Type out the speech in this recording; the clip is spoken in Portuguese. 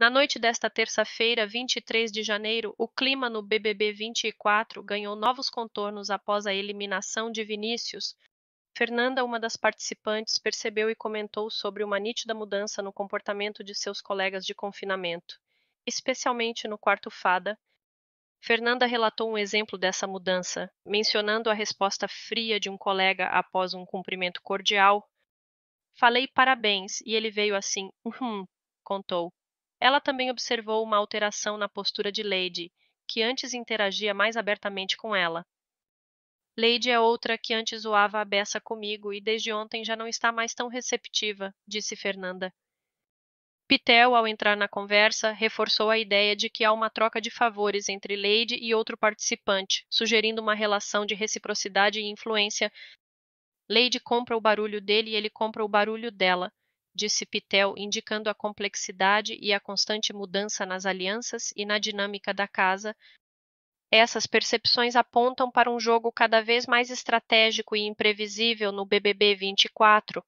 Na noite desta terça-feira, 23 de janeiro, o clima no BBB 24 ganhou novos contornos após a eliminação de Vinícius. Fernanda, uma das participantes, percebeu e comentou sobre uma nítida mudança no comportamento de seus colegas de confinamento, especialmente no quarto fada. Fernanda relatou um exemplo dessa mudança, mencionando a resposta fria de um colega após um cumprimento cordial. Falei parabéns e ele veio assim, hum, contou ela também observou uma alteração na postura de Lady, que antes interagia mais abertamente com ela. Lady é outra que antes zoava a beça comigo e desde ontem já não está mais tão receptiva, disse Fernanda. Pitel, ao entrar na conversa, reforçou a ideia de que há uma troca de favores entre Lady e outro participante, sugerindo uma relação de reciprocidade e influência. Lady compra o barulho dele e ele compra o barulho dela, disse Pitel, indicando a complexidade e a constante mudança nas alianças e na dinâmica da casa. Essas percepções apontam para um jogo cada vez mais estratégico e imprevisível no BBB 24,